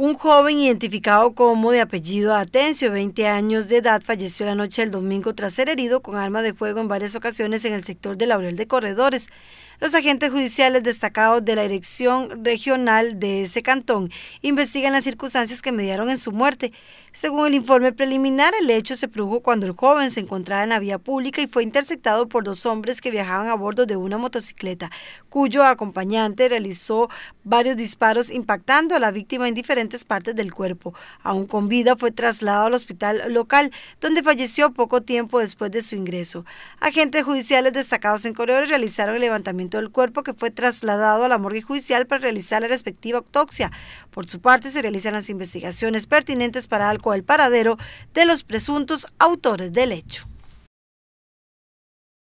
Un joven identificado como de apellido Atencio, 20 años de edad, falleció la noche del domingo tras ser herido con arma de fuego en varias ocasiones en el sector de Laurel de Corredores. Los agentes judiciales destacados de la Dirección Regional de ese cantón investigan las circunstancias que mediaron en su muerte. Según el informe preliminar, el hecho se produjo cuando el joven se encontraba en la vía pública y fue interceptado por dos hombres que viajaban a bordo de una motocicleta, cuyo acompañante realizó varios disparos impactando a la víctima en diferentes partes del cuerpo. Aún con vida fue trasladado al hospital local, donde falleció poco tiempo después de su ingreso. Agentes judiciales destacados en Coro realizaron el levantamiento del cuerpo que fue trasladado a la morgue judicial para realizar la respectiva autopsia. Por su parte, se realizan las investigaciones pertinentes para alcohol el paradero de los presuntos autores del hecho.